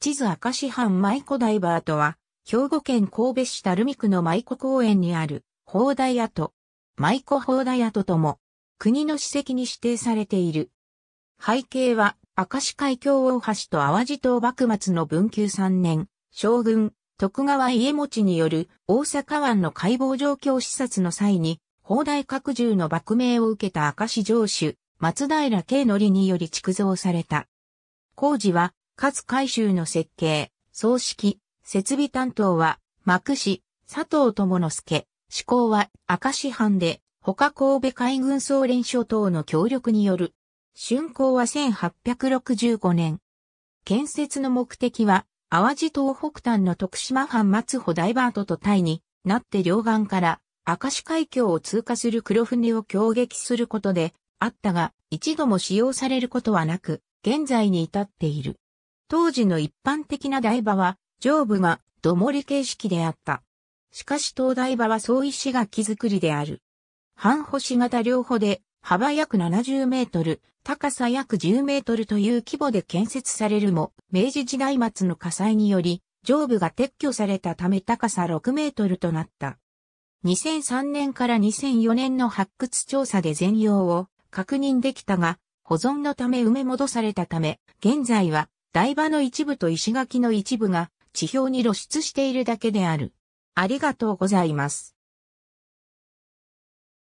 地図明石藩舞子ダイバーとは、兵庫県神戸市垂水区の舞子公園にある、砲台跡。舞子砲台跡とも、国の史跡に指定されている。背景は、明石海峡大橋と淡路島幕末の文久3年、将軍、徳川家持による大阪湾の解剖状況視察の際に、砲台拡充の幕命を受けた明石城主、松平慶則により築造された。工事は勝海舟の設計、葬式、設備担当は、幕氏、佐藤智之助、施行は明石藩で、他神戸海軍総連署等の協力による。竣工は1865年。建設の目的は、淡路島北端の徳島藩松穂ダイバートとタイになって両岸から明石海峡を通過する黒船を攻撃することであったが、一度も使用されることはなく、現在に至っている。当時の一般的な台場は、上部が土盛り形式であった。しかし東台場は総石垣造りである。半星型両方で、幅約70メートル、高さ約10メートルという規模で建設されるも、明治時代末の火災により、上部が撤去されたため高さ6メートルとなった。2003年から2004年の発掘調査で全容を確認できたが、保存のため埋め戻されたため、現在は台場の一部と石垣の一部が地表に露出しているだけである。ありがとうございます。